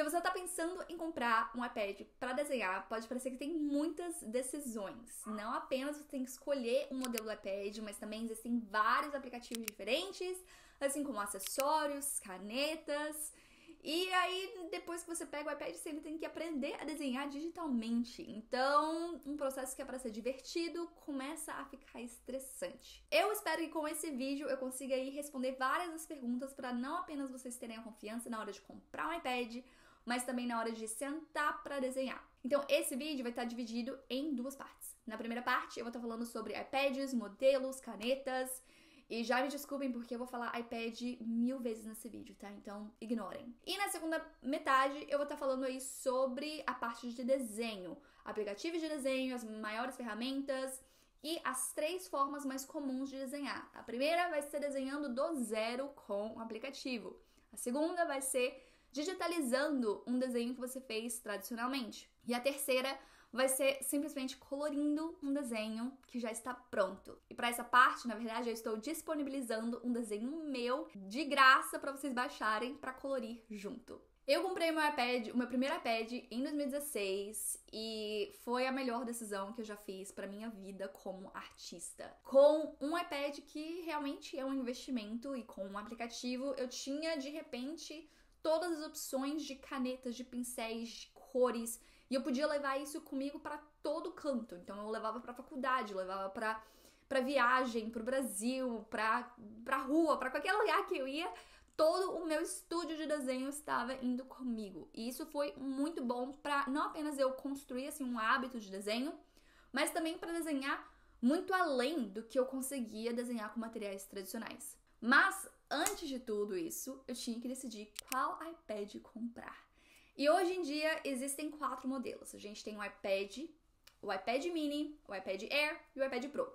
Se você está pensando em comprar um iPad para desenhar, pode parecer que tem muitas decisões. Não apenas você tem que escolher um modelo do iPad, mas também existem vários aplicativos diferentes, assim como acessórios, canetas. E aí, depois que você pega o iPad, você ainda tem que aprender a desenhar digitalmente. Então, um processo que é para ser divertido começa a ficar estressante. Eu espero que com esse vídeo eu consiga aí responder várias das perguntas para não apenas vocês terem a confiança na hora de comprar um iPad, mas também na hora de sentar para desenhar. Então, esse vídeo vai estar tá dividido em duas partes. Na primeira parte, eu vou estar tá falando sobre iPads, modelos, canetas. E já me desculpem porque eu vou falar iPad mil vezes nesse vídeo, tá? Então, ignorem. E na segunda metade, eu vou estar tá falando aí sobre a parte de desenho, aplicativos de desenho, as maiores ferramentas e as três formas mais comuns de desenhar. A primeira vai ser desenhando do zero com o aplicativo. A segunda vai ser digitalizando um desenho que você fez tradicionalmente. E a terceira vai ser simplesmente colorindo um desenho que já está pronto. E para essa parte, na verdade, eu estou disponibilizando um desenho meu de graça para vocês baixarem para colorir junto. Eu comprei meu iPad, o meu primeiro iPad em 2016 e foi a melhor decisão que eu já fiz para minha vida como artista. Com um iPad que realmente é um investimento e com um aplicativo, eu tinha de repente todas as opções de canetas, de pincéis, de cores, e eu podia levar isso comigo para todo canto. Então eu levava para faculdade, levava para para viagem, para o Brasil, para para rua, para qualquer lugar que eu ia, todo o meu estúdio de desenho estava indo comigo. E isso foi muito bom para não apenas eu construir assim um hábito de desenho, mas também para desenhar muito além do que eu conseguia desenhar com materiais tradicionais. Mas antes de tudo isso, eu tinha que decidir qual iPad comprar. E hoje em dia existem quatro modelos. A gente tem o iPad, o iPad Mini, o iPad Air e o iPad Pro.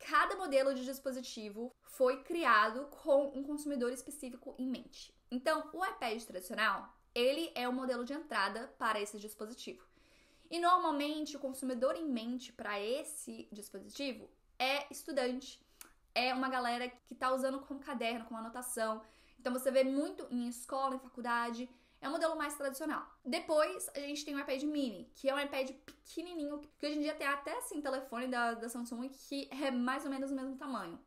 Cada modelo de dispositivo foi criado com um consumidor específico em mente. Então, o iPad tradicional, ele é o modelo de entrada para esse dispositivo. E normalmente o consumidor em mente para esse dispositivo é estudante é uma galera que tá usando como caderno, como anotação. Então você vê muito em escola, em faculdade. É um modelo mais tradicional. Depois, a gente tem o iPad mini, que é um iPad pequenininho, que hoje em dia tem até, assim, telefone da, da Samsung, que é mais ou menos o mesmo tamanho.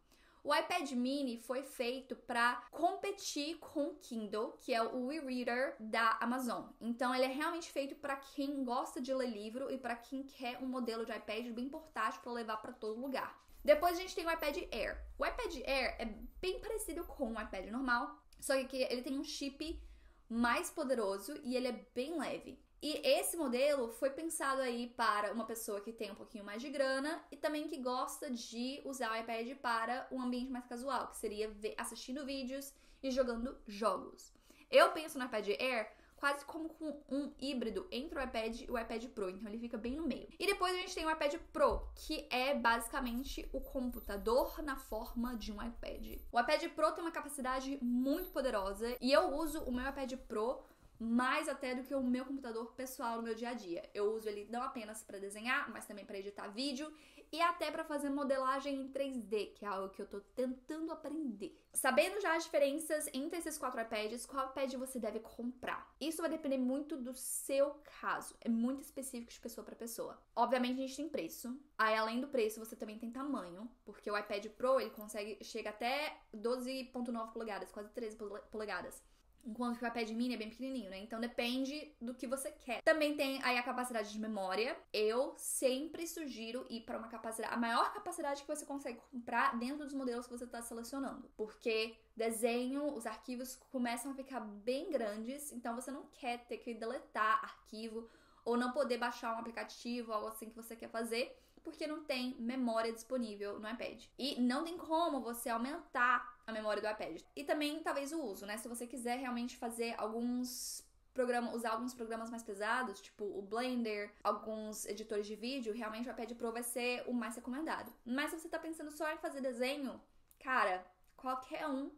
O iPad mini foi feito para competir com o Kindle, que é o e-reader da Amazon. Então ele é realmente feito para quem gosta de ler livro e para quem quer um modelo de iPad bem portátil para levar para todo lugar. Depois a gente tem o iPad Air. O iPad Air é bem parecido com o iPad normal, só que ele tem um chip mais poderoso e ele é bem leve. E esse modelo foi pensado aí para uma pessoa que tem um pouquinho mais de grana e também que gosta de usar o iPad para um ambiente mais casual, que seria assistindo vídeos e jogando jogos. Eu penso no iPad Air quase como com um híbrido entre o iPad e o iPad Pro, então ele fica bem no meio. E depois a gente tem o iPad Pro, que é basicamente o computador na forma de um iPad. O iPad Pro tem uma capacidade muito poderosa e eu uso o meu iPad Pro mais até do que o meu computador pessoal no meu dia a dia. Eu uso ele não apenas para desenhar, mas também para editar vídeo e até para fazer modelagem em 3D, que é algo que eu tô tentando aprender. Sabendo já as diferenças entre esses quatro iPads, qual iPad você deve comprar? Isso vai depender muito do seu caso, é muito específico de pessoa para pessoa. Obviamente a gente tem preço. Aí além do preço, você também tem tamanho, porque o iPad Pro ele consegue chega até 12.9 polegadas, quase 13 polegadas. Enquanto que o iPad mini é bem pequenininho, né? Então depende do que você quer. Também tem aí a capacidade de memória. Eu sempre sugiro ir para uma capacidade, a maior capacidade que você consegue comprar dentro dos modelos que você está selecionando, porque desenho, os arquivos começam a ficar bem grandes, então você não quer ter que deletar arquivo ou não poder baixar um aplicativo, algo assim que você quer fazer, porque não tem memória disponível no iPad. E não tem como você aumentar a memória do iPad. E também talvez o uso, né? Se você quiser realmente fazer alguns programa, usar alguns programas mais pesados, tipo o Blender, alguns editores de vídeo, realmente o iPad Pro vai ser o mais recomendado. Mas se você tá pensando só em fazer desenho, cara, qualquer um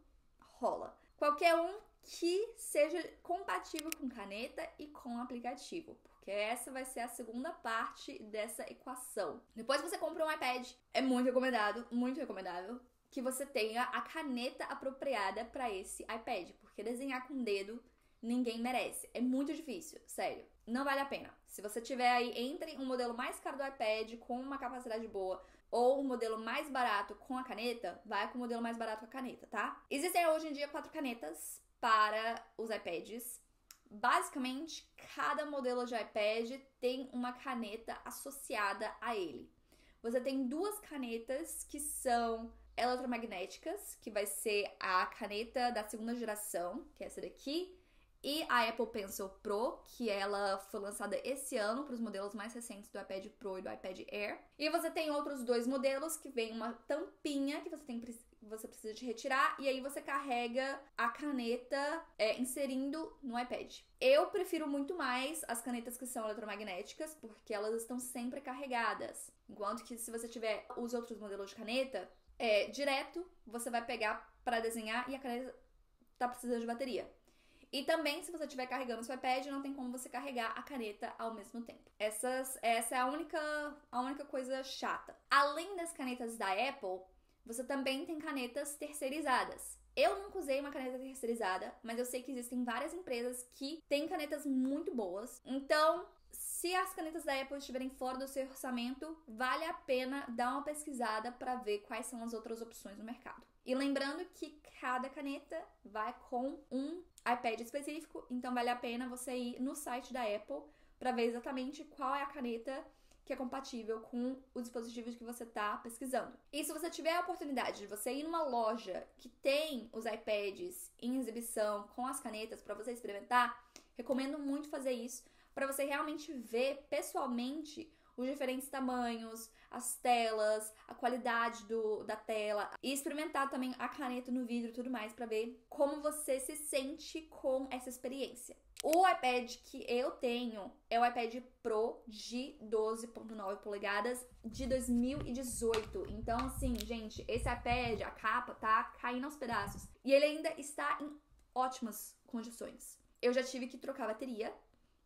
rola. Qualquer um que seja compatível com caneta e com aplicativo, porque essa vai ser a segunda parte dessa equação. Depois que você compra um iPad, é muito recomendado, muito recomendável que você tenha a caneta apropriada para esse iPad, porque desenhar com o dedo ninguém merece. É muito difícil, sério. Não vale a pena. Se você tiver aí entre um modelo mais caro do iPad com uma capacidade boa ou um modelo mais barato com a caneta, vai com o modelo mais barato com a caneta, tá? Existem hoje em dia quatro canetas para os iPads. Basicamente, cada modelo de iPad tem uma caneta associada a ele. Você tem duas canetas que são eletromagnéticas, que vai ser a caneta da segunda geração, que é essa daqui, e a Apple Pencil Pro, que ela foi lançada esse ano para os modelos mais recentes do iPad Pro e do iPad Air. E você tem outros dois modelos que vem uma tampinha que você tem você precisa de retirar e aí você carrega a caneta é, inserindo no iPad. Eu prefiro muito mais as canetas que são eletromagnéticas porque elas estão sempre carregadas, enquanto que se você tiver os outros modelos de caneta é, direto você vai pegar para desenhar e a caneta tá precisando de bateria. E também, se você estiver carregando seu iPad, não tem como você carregar a caneta ao mesmo tempo. Essas, essa é a única, a única coisa chata. Além das canetas da Apple, você também tem canetas terceirizadas. Eu nunca usei uma caneta terceirizada, mas eu sei que existem várias empresas que têm canetas muito boas. Então, se as canetas da Apple estiverem fora do seu orçamento, vale a pena dar uma pesquisada para ver quais são as outras opções no mercado. E lembrando que cada caneta vai com um iPad específico, então vale a pena você ir no site da Apple para ver exatamente qual é a caneta que é compatível com o dispositivo que você está pesquisando. E se você tiver a oportunidade de você ir numa loja que tem os iPads em exibição com as canetas para você experimentar, recomendo muito fazer isso para você realmente ver pessoalmente os diferentes tamanhos, as telas, a qualidade do, da tela e experimentar também a caneta no vidro e tudo mais para ver como você se sente com essa experiência. O iPad que eu tenho é o iPad Pro de 12.9 polegadas de 2018. Então, assim, gente, esse iPad, a capa tá caindo aos pedaços e ele ainda está em ótimas condições. Eu já tive que trocar a bateria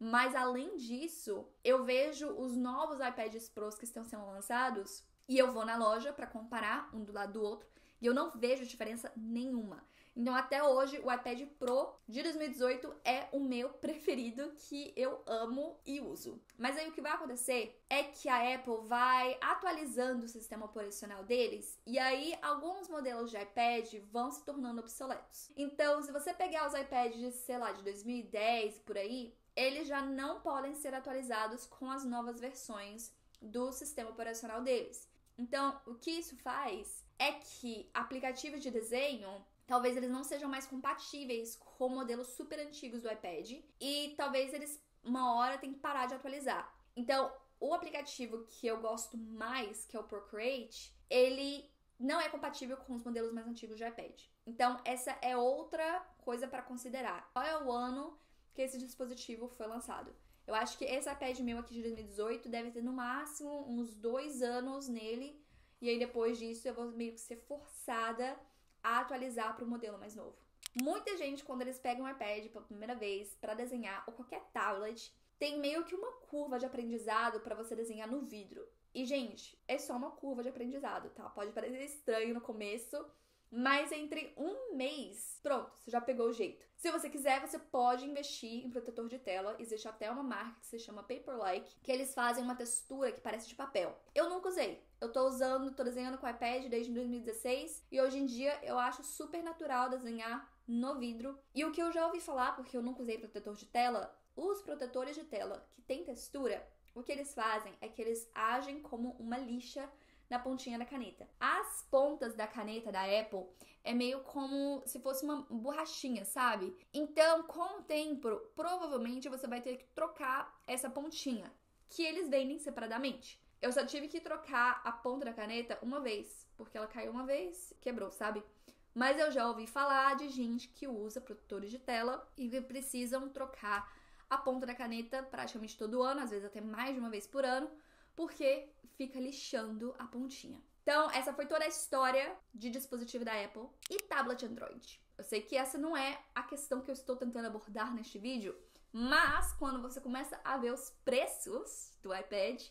mas além disso, eu vejo os novos iPads Pros que estão sendo lançados e eu vou na loja para comparar um do lado do outro e eu não vejo diferença nenhuma. Então, até hoje, o iPad Pro de 2018 é o meu preferido que eu amo e uso. Mas aí o que vai acontecer é que a Apple vai atualizando o sistema operacional deles e aí alguns modelos de iPad vão se tornando obsoletos. Então, se você pegar os iPads, sei lá, de 2010 por aí, eles já não podem ser atualizados com as novas versões do sistema operacional deles. Então, o que isso faz é que aplicativos de desenho talvez eles não sejam mais compatíveis com modelos super antigos do iPad e talvez eles uma hora tenham que parar de atualizar. Então, o aplicativo que eu gosto mais, que é o Procreate, ele não é compatível com os modelos mais antigos de iPad. Então, essa é outra coisa para considerar. Qual é o ano que esse dispositivo foi lançado. Eu acho que esse iPad meu aqui de 2018 deve ter no máximo uns dois anos nele. E aí depois disso eu vou meio que ser forçada a atualizar para o modelo mais novo. Muita gente, quando eles pegam um iPad pela primeira vez para desenhar ou qualquer tablet, tem meio que uma curva de aprendizado para você desenhar no vidro. E, gente, é só uma curva de aprendizado, tá? Pode parecer estranho no começo, mas entre um mês, pronto, você já pegou o jeito. Se você quiser, você pode investir em protetor de tela. Existe até uma marca que se chama Paperlike, que eles fazem uma textura que parece de papel. Eu nunca usei. Eu tô usando, tô desenhando com iPad desde 2016 e hoje em dia eu acho super natural desenhar no vidro. E o que eu já ouvi falar, porque eu nunca usei protetor de tela, os protetores de tela que tem textura, o que eles fazem é que eles agem como uma lixa na pontinha da caneta. As pontas da caneta da Apple é meio como se fosse uma borrachinha, sabe? Então, com o tempo, provavelmente você vai ter que trocar essa pontinha, que eles vendem separadamente. Eu só tive que trocar a ponta da caneta uma vez, porque ela caiu uma vez, quebrou, sabe? Mas eu já ouvi falar de gente que usa protetores de tela e que precisam trocar a ponta da caneta praticamente todo ano, às vezes até mais de uma vez por ano, porque fica lixando a pontinha. Então, essa foi toda a história de dispositivo da Apple e tablet Android. Eu sei que essa não é a questão que eu estou tentando abordar neste vídeo, mas quando você começa a ver os preços do iPad,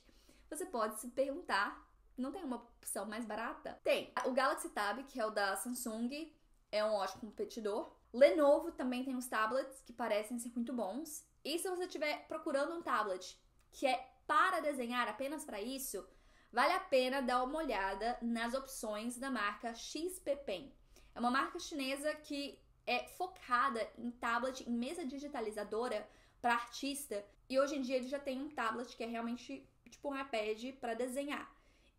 você pode se perguntar: não tem uma opção mais barata? Tem. O Galaxy Tab, que é o da Samsung, é um ótimo competidor. Lenovo também tem uns tablets que parecem ser muito bons. E se você estiver procurando um tablet que é para desenhar apenas para isso, vale a pena dar uma olhada nas opções da marca XP Pen. É uma marca chinesa que é focada em tablet, em mesa digitalizadora para artista. E hoje em dia ele já tem um tablet que é realmente tipo um iPad para desenhar.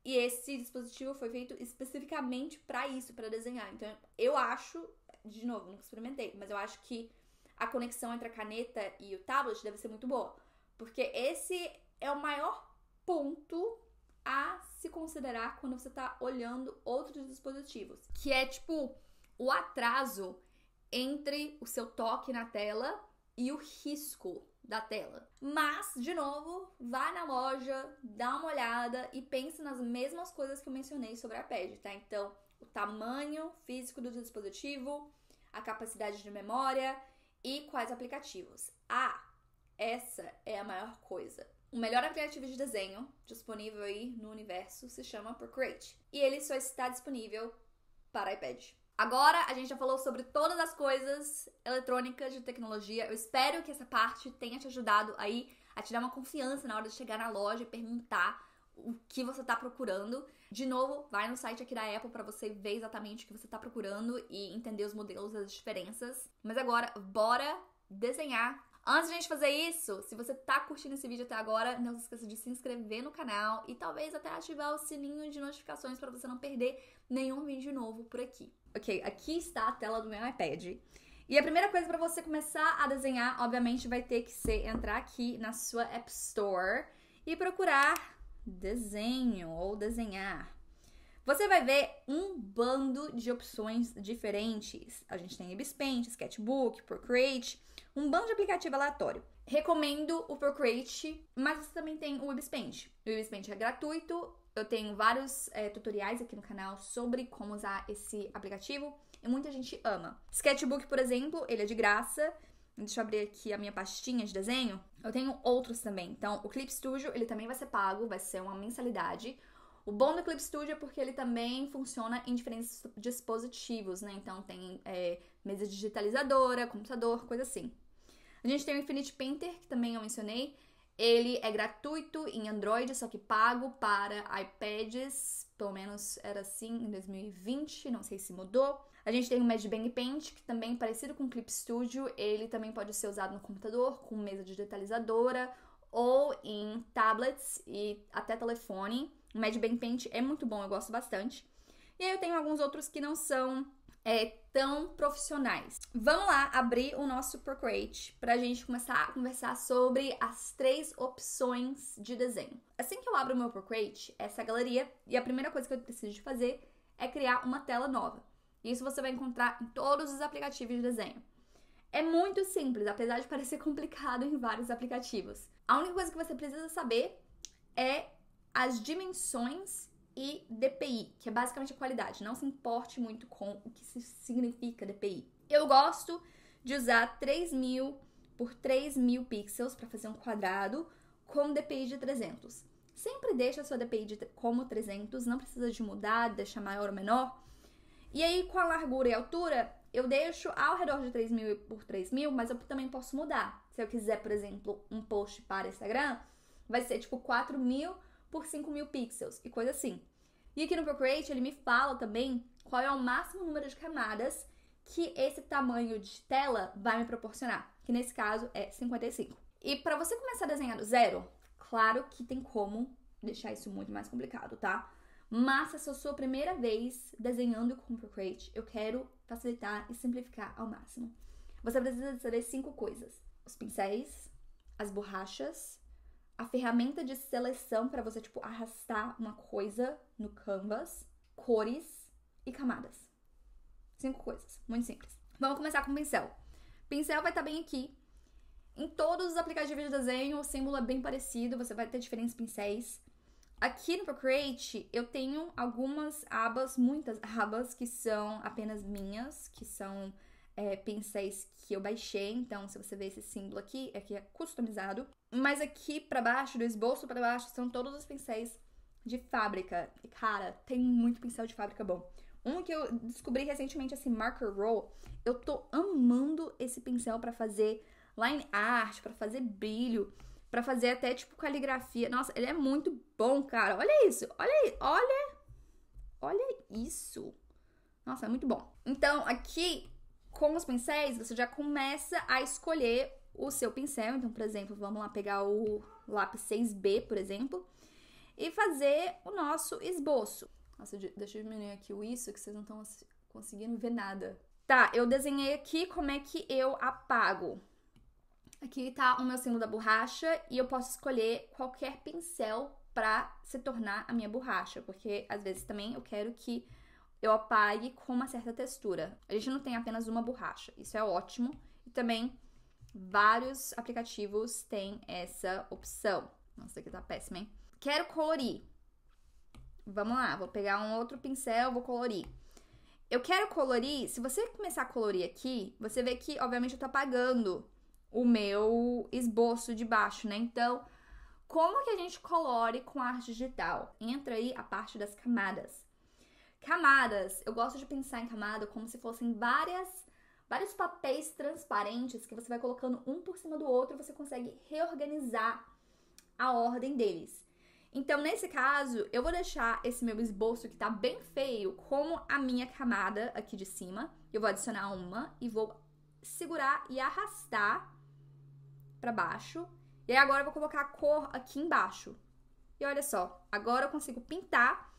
E esse dispositivo foi feito especificamente para isso, para desenhar. Então eu acho, de novo, nunca experimentei, mas eu acho que a conexão entre a caneta e o tablet deve ser muito boa. Porque esse é o maior ponto a se considerar quando você está olhando outros dispositivos, que é tipo o atraso entre o seu toque na tela e o risco da tela. Mas, de novo, vá na loja, dá uma olhada e pense nas mesmas coisas que eu mencionei sobre a pad, tá? Então, o tamanho físico do dispositivo, a capacidade de memória e quais aplicativos. Ah, essa é a maior coisa. O melhor aplicativo de desenho disponível aí no universo se chama Procreate. E ele só está disponível para iPad. Agora a gente já falou sobre todas as coisas eletrônicas de tecnologia. Eu espero que essa parte tenha te ajudado aí a te dar uma confiança na hora de chegar na loja e perguntar o que você está procurando. De novo, vai no site aqui da Apple para você ver exatamente o que você está procurando e entender os modelos, as diferenças. Mas agora, bora desenhar Antes de a gente fazer isso, se você tá curtindo esse vídeo até agora, não se esqueça de se inscrever no canal e talvez até ativar o sininho de notificações para você não perder nenhum vídeo novo por aqui. Ok, aqui está a tela do meu iPad. E a primeira coisa para você começar a desenhar, obviamente, vai ter que ser entrar aqui na sua App Store e procurar desenho ou desenhar. Você vai ver um bando de opções diferentes. A gente tem Ebspend, Sketchbook, Procreate, um bando de aplicativo aleatório. Recomendo o Procreate, mas você também tem o Ebspend. O Ebspend é gratuito, eu tenho vários é, tutoriais aqui no canal sobre como usar esse aplicativo e muita gente ama. Sketchbook, por exemplo, ele é de graça. Deixa eu abrir aqui a minha pastinha de desenho. Eu tenho outros também. Então, o Clip Studio, ele também vai ser pago, vai ser uma mensalidade. O bom do Clip Studio é porque ele também funciona em diferentes dispositivos, né? Então tem é, mesa digitalizadora, computador, coisa assim. A gente tem o Infinity Painter, que também eu mencionei. Ele é gratuito em Android, só que pago para iPads, pelo menos era assim em 2020, não sei se mudou. A gente tem o Magic Paint, que também é parecido com o Clip Studio, ele também pode ser usado no computador, com mesa digitalizadora ou em tablets e até telefone. O Mad Bang Paint é muito bom, eu gosto bastante. E aí eu tenho alguns outros que não são é, tão profissionais. Vamos lá abrir o nosso Procreate para a gente começar a conversar sobre as três opções de desenho. Assim que eu abro o meu Procreate, essa galeria, e a primeira coisa que eu preciso de fazer é criar uma tela nova. Isso você vai encontrar em todos os aplicativos de desenho. É muito simples, apesar de parecer complicado em vários aplicativos. A única coisa que você precisa saber é as dimensões e DPI, que é basicamente a qualidade. Não se importe muito com o que significa DPI. Eu gosto de usar 3000 por 3000 pixels para fazer um quadrado com DPI de 300. Sempre deixa a sua DPI de, como 300, não precisa de mudar, deixar maior ou menor. E aí, com a largura e a altura, eu deixo ao redor de 3 mil por 3 mil, mas eu também posso mudar. Se eu quiser, por exemplo, um post para Instagram, vai ser tipo 4 mil por 5 mil pixels e coisa assim. E aqui no Procreate ele me fala também qual é o máximo número de camadas que esse tamanho de tela vai me proporcionar, que nesse caso é 55. E para você começar a desenhar do zero, claro que tem como deixar isso muito mais complicado, tá? Mas se essa é a sua primeira vez desenhando com Procreate, eu quero facilitar e simplificar ao máximo. Você precisa saber cinco coisas: os pincéis, as borrachas, a ferramenta de seleção para você tipo arrastar uma coisa no canvas, cores e camadas. Cinco coisas, muito simples. Vamos começar com o pincel. Pincel vai estar tá bem aqui. Em todos os aplicativos de desenho, o símbolo é bem parecido, você vai ter diferentes pincéis. Aqui no Procreate, eu tenho algumas abas, muitas abas, que são apenas minhas, que são é, pincéis que eu baixei. Então, se você ver esse símbolo aqui, é que é customizado. Mas aqui para baixo, do esboço para baixo, são todos os pincéis de fábrica. E, cara, tem muito pincel de fábrica bom. Um que eu descobri recentemente, esse assim, Marker Roll. Eu tô amando esse pincel para fazer line art, para fazer brilho para fazer até tipo caligrafia. Nossa, ele é muito bom, cara. Olha isso. Olha, olha. Olha isso. Nossa, é muito bom. Então, aqui com os pincéis, você já começa a escolher o seu pincel. Então, por exemplo, vamos lá pegar o lápis 6B, por exemplo, e fazer o nosso esboço. Nossa, deixa eu diminuir aqui o isso, que vocês não estão conseguindo ver nada. Tá, eu desenhei aqui como é que eu apago. Aqui tá o meu símbolo da borracha e eu posso escolher qualquer pincel para se tornar a minha borracha, porque às vezes também eu quero que eu apague com uma certa textura. A gente não tem apenas uma borracha, isso é ótimo. E também vários aplicativos têm essa opção. Nossa, aqui tá péssimo, hein? Quero colorir. Vamos lá, vou pegar um outro pincel, vou colorir. Eu quero colorir, se você começar a colorir aqui, você vê que, obviamente, eu tô apagando o meu esboço de baixo, né? Então, como que a gente colore com arte digital? Entra aí a parte das camadas. Camadas, eu gosto de pensar em camada como se fossem várias vários papéis transparentes que você vai colocando um por cima do outro, e você consegue reorganizar a ordem deles. Então, nesse caso, eu vou deixar esse meu esboço que tá bem feio como a minha camada aqui de cima. Eu vou adicionar uma e vou segurar e arrastar para baixo. E aí agora eu vou colocar a cor aqui embaixo. E olha só, agora eu consigo pintar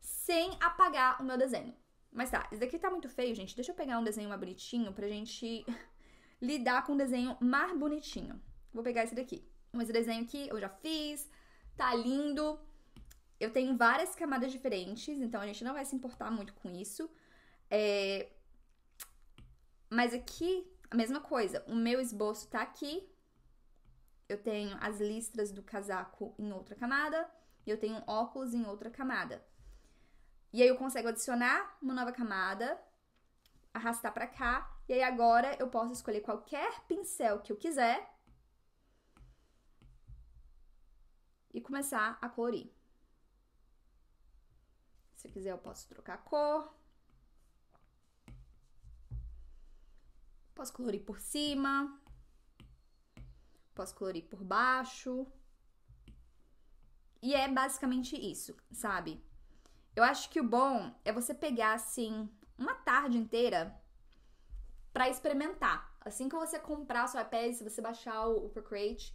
sem apagar o meu desenho. Mas tá, isso daqui tá muito feio, gente. Deixa eu pegar um desenho mais bonitinho pra gente lidar com um desenho mais bonitinho. Vou pegar esse daqui. Esse desenho aqui eu já fiz, tá lindo. Eu tenho várias camadas diferentes, então a gente não vai se importar muito com isso. É... Mas aqui, a mesma coisa. O meu esboço tá aqui, eu tenho as listras do casaco em outra camada e eu tenho óculos em outra camada. E aí eu consigo adicionar uma nova camada, arrastar para cá, e aí agora eu posso escolher qualquer pincel que eu quiser e começar a colorir. Se eu quiser eu posso trocar a cor. Posso colorir por cima, Posso colorir por baixo. E é basicamente isso, sabe? Eu acho que o bom é você pegar assim uma tarde inteira para experimentar. Assim que você comprar o seu iPad, se você baixar o, o Procreate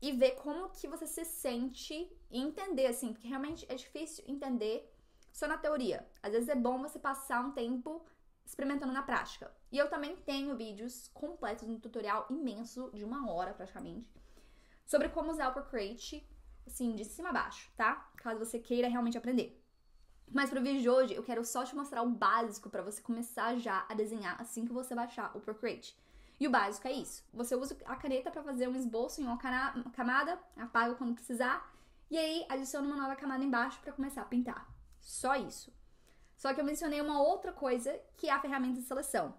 e ver como que você se sente e entender assim, porque realmente é difícil entender só na teoria. Às vezes é bom você passar um tempo experimentando na prática. E eu também tenho vídeos completos, um tutorial imenso, de uma hora praticamente, sobre como usar o Procreate, assim, de cima a baixo, tá? Caso você queira realmente aprender. Mas pro vídeo de hoje, eu quero só te mostrar o básico para você começar já a desenhar assim que você baixar o Procreate. E o básico é isso. Você usa a caneta para fazer um esboço em uma camada, apaga quando precisar, e aí adiciona uma nova camada embaixo para começar a pintar. Só isso. Só que eu mencionei uma outra coisa que é a ferramenta de seleção.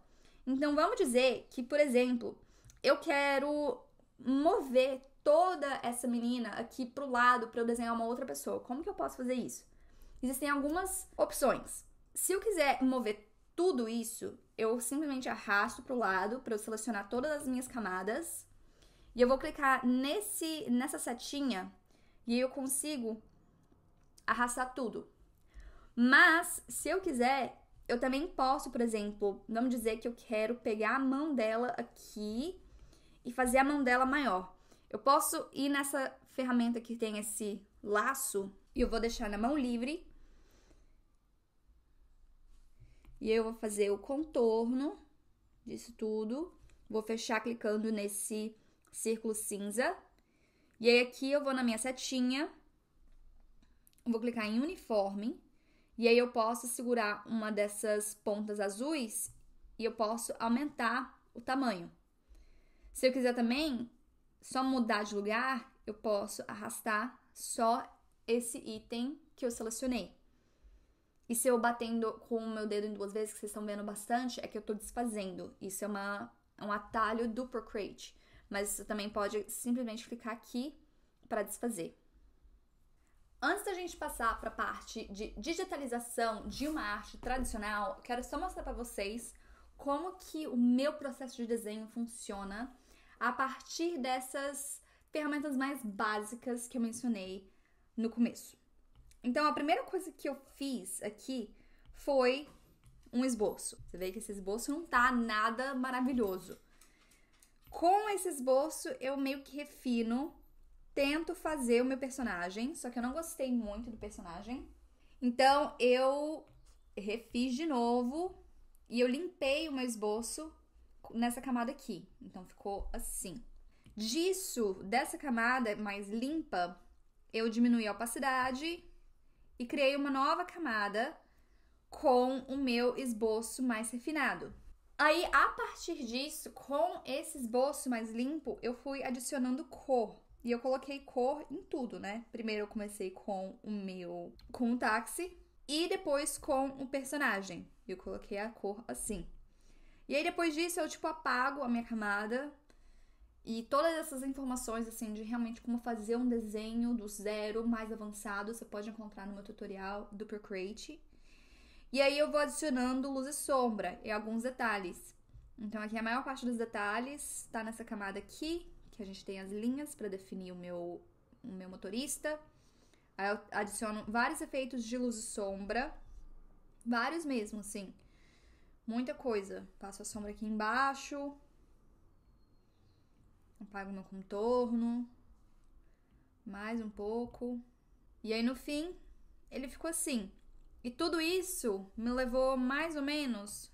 Então vamos dizer que, por exemplo, eu quero mover toda essa menina aqui pro lado para eu desenhar uma outra pessoa. Como que eu posso fazer isso? Existem algumas opções. Se eu quiser mover tudo isso, eu simplesmente arrasto pro lado para eu selecionar todas as minhas camadas e eu vou clicar nesse nessa setinha e eu consigo arrastar tudo. Mas, se eu quiser, eu também posso, por exemplo, vamos dizer que eu quero pegar a mão dela aqui e fazer a mão dela maior. Eu posso ir nessa ferramenta que tem esse laço e eu vou deixar na mão livre. E eu vou fazer o contorno disso tudo. Vou fechar clicando nesse círculo cinza. E aí aqui eu vou na minha setinha. Vou clicar em uniforme. E aí eu posso segurar uma dessas pontas azuis e eu posso aumentar o tamanho. Se eu quiser também só mudar de lugar, eu posso arrastar só esse item que eu selecionei. E se eu batendo com o meu dedo em duas vezes, que vocês estão vendo bastante, é que eu estou desfazendo. Isso é uma, é um atalho do Procreate. Mas você também pode simplesmente clicar aqui para desfazer. Antes da gente passar para a parte de digitalização de uma arte tradicional, quero só mostrar para vocês como que o meu processo de desenho funciona a partir dessas ferramentas mais básicas que eu mencionei no começo. Então, a primeira coisa que eu fiz aqui foi um esboço. Você vê que esse esboço não tá nada maravilhoso. Com esse esboço, eu meio que refino tento fazer o meu personagem, só que eu não gostei muito do personagem. Então eu refiz de novo e eu limpei o meu esboço nessa camada aqui. Então ficou assim. Disso, dessa camada mais limpa, eu diminui a opacidade e criei uma nova camada com o meu esboço mais refinado. Aí, a partir disso, com esse esboço mais limpo, eu fui adicionando cor. E eu coloquei cor em tudo, né? Primeiro eu comecei com o meu. com o táxi e depois com o personagem. Eu coloquei a cor assim. E aí depois disso eu, tipo, apago a minha camada. E todas essas informações, assim, de realmente como fazer um desenho do zero mais avançado, você pode encontrar no meu tutorial do Procreate. E aí eu vou adicionando luz e sombra e alguns detalhes. Então aqui a maior parte dos detalhes tá nessa camada aqui, que a gente tem as linhas para definir o meu, o meu motorista. Aí eu adiciono vários efeitos de luz e sombra. Vários mesmo, assim. Muita coisa. Passo a sombra aqui embaixo. Apago meu contorno. Mais um pouco. E aí no fim, ele ficou assim. E tudo isso me levou mais ou menos.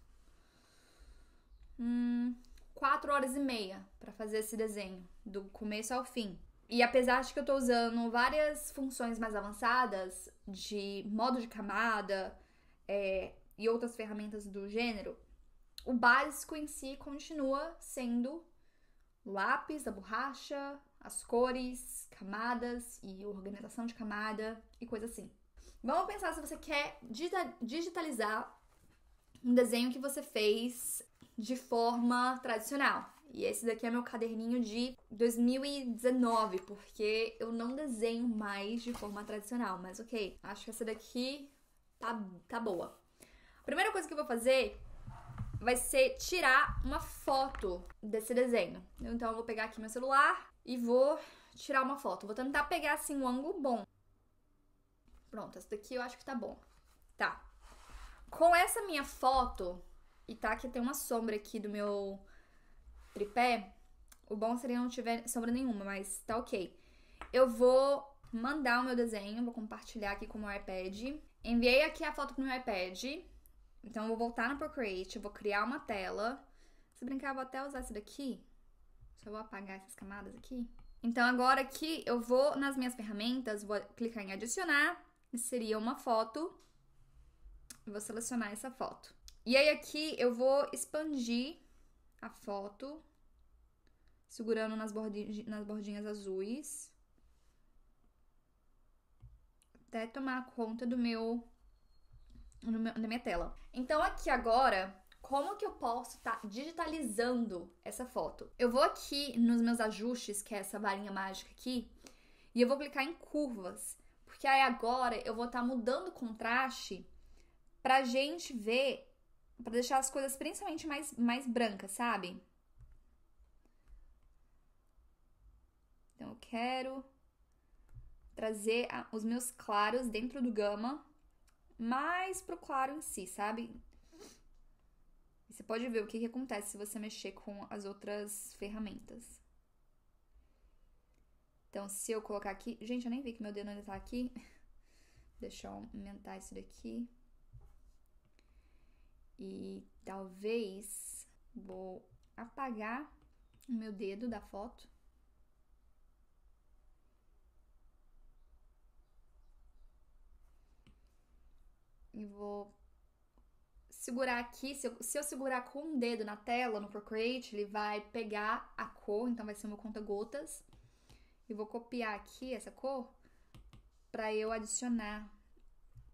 Hum, 4 horas e meia para fazer esse desenho, do começo ao fim. E apesar de que eu tô usando várias funções mais avançadas, de modo de camada é, e outras ferramentas do gênero, o básico em si continua sendo lápis, a borracha, as cores, camadas e organização de camada e coisa assim. Vamos pensar se você quer digitalizar um desenho que você fez de forma tradicional. E esse daqui é meu caderninho de 2019, porque eu não desenho mais de forma tradicional, mas ok, acho que essa daqui tá, tá boa. A primeira coisa que eu vou fazer vai ser tirar uma foto desse desenho. Então eu vou pegar aqui meu celular e vou tirar uma foto. Vou tentar pegar assim um ângulo bom. Pronto, essa daqui eu acho que tá bom. Tá. Com essa minha foto, e tá que tem uma sombra aqui do meu tripé, o bom seria não tiver sombra nenhuma, mas tá ok. Eu vou mandar o meu desenho, vou compartilhar aqui com o meu iPad. Enviei aqui a foto pro meu iPad. Então eu vou voltar no Procreate, eu vou criar uma tela. Se brincar, eu vou até usar esse daqui. Só vou apagar essas camadas aqui. Então agora aqui eu vou nas minhas ferramentas, vou clicar em adicionar, Seria uma foto vou selecionar essa foto. E aí aqui eu vou expandir a foto, segurando nas, bordinhas, nas bordinhas azuis. Até tomar conta do meu, do meu, da minha tela. Então aqui agora, como que eu posso estar tá digitalizando essa foto? Eu vou aqui nos meus ajustes, que é essa varinha mágica aqui, e eu vou clicar em curvas, porque aí agora eu vou estar tá mudando o contraste pra gente ver para deixar as coisas principalmente mais, mais brancas, sabe? Então eu quero trazer a, os meus claros dentro do gama mais pro claro em si, sabe? E você pode ver o que, que acontece se você mexer com as outras ferramentas. Então, se eu colocar aqui... Gente, eu nem vi que meu dedo ainda tá aqui. Deixa eu aumentar isso daqui e talvez vou apagar o meu dedo da foto. E vou segurar aqui. Se eu, se eu segurar com um dedo na tela, no Procreate, ele vai pegar a cor, então vai ser meu conta gotas. E vou copiar aqui essa cor para eu adicionar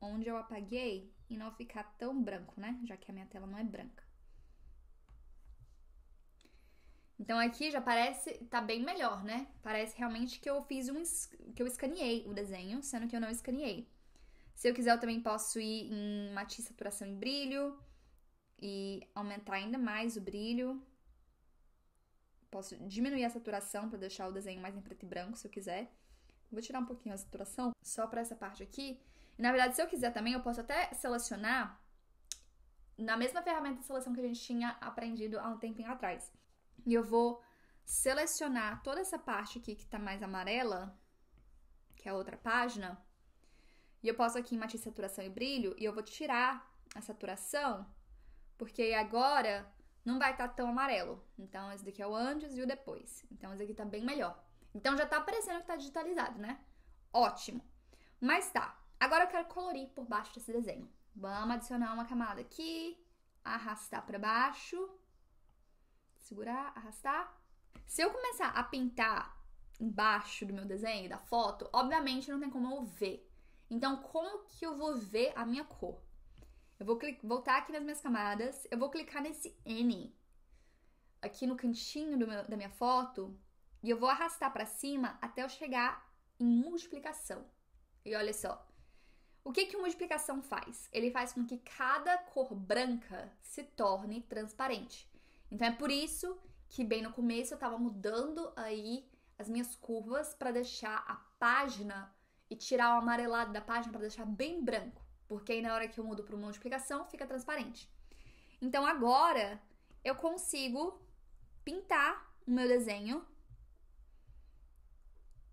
onde eu apaguei e não ficar tão branco, né? Já que a minha tela não é branca. Então aqui já parece, tá bem melhor, né? Parece realmente que eu fiz um, que eu escaneei o desenho, sendo que eu não escaneei. Se eu quiser, eu também posso ir em matiz, saturação e brilho e aumentar ainda mais o brilho. Posso diminuir a saturação para deixar o desenho mais em preto e branco, se eu quiser. Vou tirar um pouquinho a saturação só para essa parte aqui, na verdade, se eu quiser também, eu posso até selecionar na mesma ferramenta de seleção que a gente tinha aprendido há um tempinho atrás. E eu vou selecionar toda essa parte aqui que tá mais amarela, que é a outra página, e eu posso aqui em matiz, saturação e brilho, e eu vou tirar a saturação, porque agora não vai estar tá tão amarelo. Então, esse daqui é o antes e o depois. Então, esse aqui tá bem melhor. Então, já tá parecendo que tá digitalizado, né? Ótimo. Mas tá, Agora eu quero colorir por baixo desse desenho. Vamos adicionar uma camada aqui, arrastar para baixo, segurar, arrastar. Se eu começar a pintar embaixo do meu desenho, da foto, obviamente não tem como eu ver. Então, como que eu vou ver a minha cor? Eu vou voltar aqui nas minhas camadas, eu vou clicar nesse N aqui no cantinho meu, da minha foto e eu vou arrastar para cima até eu chegar em multiplicação. E olha só, o que, que multiplicação faz? Ele faz com que cada cor branca se torne transparente. Então é por isso que bem no começo eu estava mudando aí as minhas curvas para deixar a página e tirar o amarelado da página para deixar bem branco, porque aí na hora que eu mudo para uma multiplicação fica transparente. Então agora eu consigo pintar o meu desenho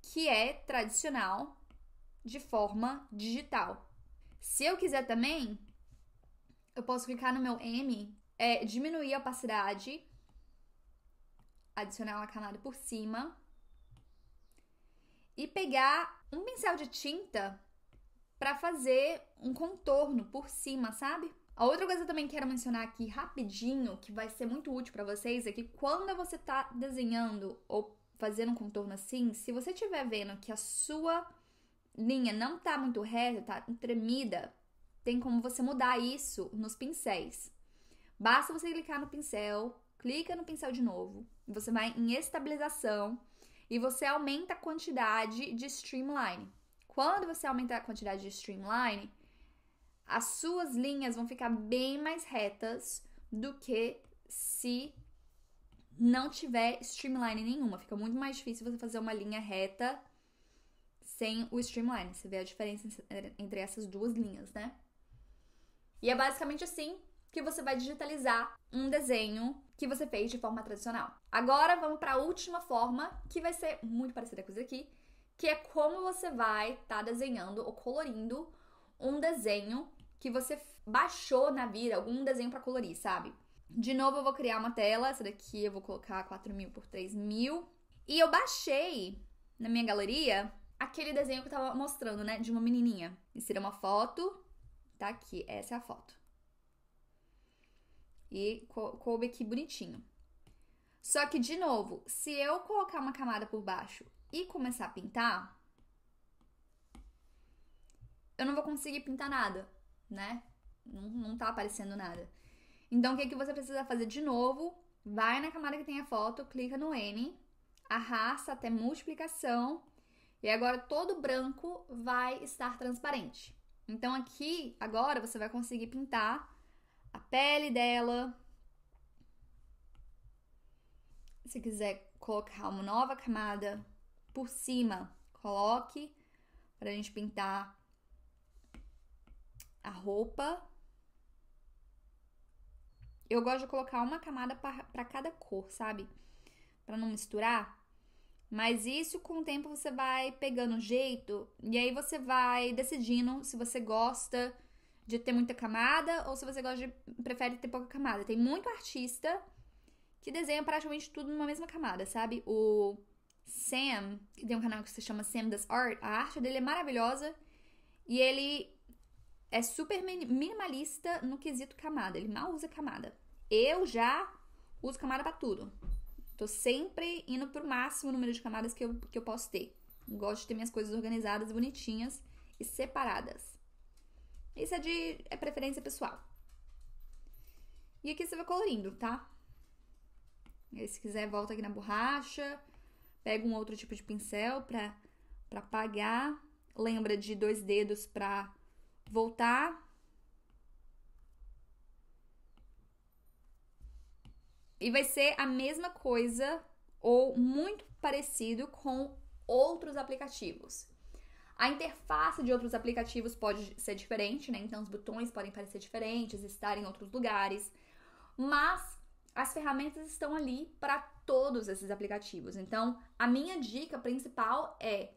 que é tradicional de forma digital. Se eu quiser também, eu posso clicar no meu M, é, diminuir a opacidade, adicionar uma camada por cima e pegar um pincel de tinta para fazer um contorno por cima, sabe? A outra coisa que eu também quero mencionar aqui rapidinho, que vai ser muito útil para vocês, é que quando você tá desenhando ou fazendo um contorno assim, se você estiver vendo que a sua linha não tá muito reta, tá tremida, tem como você mudar isso nos pincéis. Basta você clicar no pincel, clica no pincel de novo, você vai em estabilização e você aumenta a quantidade de streamline. Quando você aumenta a quantidade de streamline, as suas linhas vão ficar bem mais retas do que se não tiver streamline nenhuma. Fica muito mais difícil você fazer uma linha reta sem o streamline. Você vê a diferença entre essas duas linhas, né? E é basicamente assim que você vai digitalizar um desenho que você fez de forma tradicional. Agora vamos para a última forma, que vai ser muito parecida com isso aqui, que é como você vai estar tá desenhando ou colorindo um desenho que você baixou na vida, algum desenho para colorir, sabe? De novo, eu vou criar uma tela, essa daqui eu vou colocar 4000 por 3000. E eu baixei na minha galeria aquele desenho que eu tava mostrando, né? De uma menininha. Insira uma foto. Tá aqui, essa é a foto. E coube aqui bonitinho. Só que, de novo, se eu colocar uma camada por baixo e começar a pintar, eu não vou conseguir pintar nada, né? Não, não tá aparecendo nada. Então, o que, que você precisa fazer de novo? Vai na camada que tem a foto, clica no N, arrasta até multiplicação, e agora todo branco vai estar transparente. Então aqui, agora, você vai conseguir pintar a pele dela. Se quiser colocar uma nova camada por cima, coloque para a gente pintar a roupa. Eu gosto de colocar uma camada para cada cor, sabe? Para não misturar. Mas isso com o tempo você vai pegando jeito e aí você vai decidindo se você gosta de ter muita camada ou se você gosta de, prefere ter pouca camada. Tem muito artista que desenha praticamente tudo numa mesma camada, sabe? O Sam, que tem um canal que se chama Sam Does Art, a arte dele é maravilhosa e ele é super minimalista no quesito camada, ele mal usa camada. Eu já uso camada para tudo. Tô sempre indo pro máximo número de camadas que eu, que eu posso ter. Gosto de ter minhas coisas organizadas, bonitinhas e separadas. Isso é de é preferência pessoal. E aqui você vai colorindo, tá? Aí, se quiser, volta aqui na borracha, pega um outro tipo de pincel pra, pra apagar. Lembra de dois dedos pra voltar E vai ser a mesma coisa ou muito parecido com outros aplicativos. A interface de outros aplicativos pode ser diferente, né? Então os botões podem parecer diferentes, estar em outros lugares, mas as ferramentas estão ali para todos esses aplicativos. Então, a minha dica principal é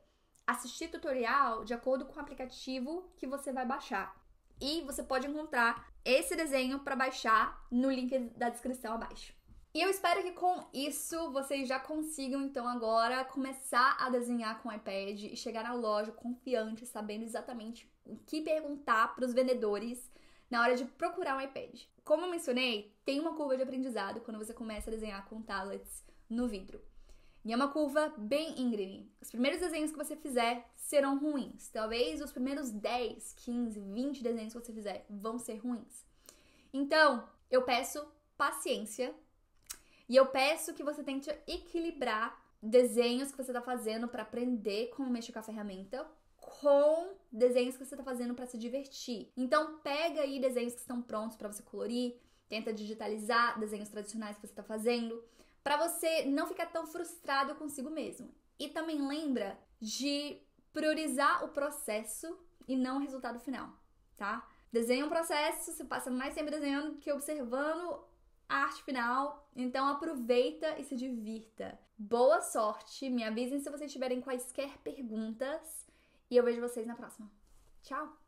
assistir tutorial de acordo com o aplicativo que você vai baixar. E você pode encontrar esse desenho para baixar no link da descrição abaixo. E eu espero que com isso vocês já consigam então agora começar a desenhar com o iPad e chegar na loja confiante, sabendo exatamente o que perguntar para os vendedores na hora de procurar um iPad. Como eu mencionei, tem uma curva de aprendizado quando você começa a desenhar com tablets no vidro. E é uma curva bem íngreme. Os primeiros desenhos que você fizer serão ruins. Talvez os primeiros 10, 15, 20 desenhos que você fizer vão ser ruins. Então, eu peço paciência e eu peço que você tente equilibrar desenhos que você está fazendo para aprender como mexer com a ferramenta com desenhos que você está fazendo para se divertir. Então pega aí desenhos que estão prontos para você colorir, tenta digitalizar desenhos tradicionais que você está fazendo, para você não ficar tão frustrado consigo mesmo. E também lembra de priorizar o processo e não o resultado final, tá? Desenha um processo, você passa mais tempo desenhando que observando a arte final, então aproveita e se divirta. Boa sorte, me avisem se vocês tiverem quaisquer perguntas e eu vejo vocês na próxima. Tchau!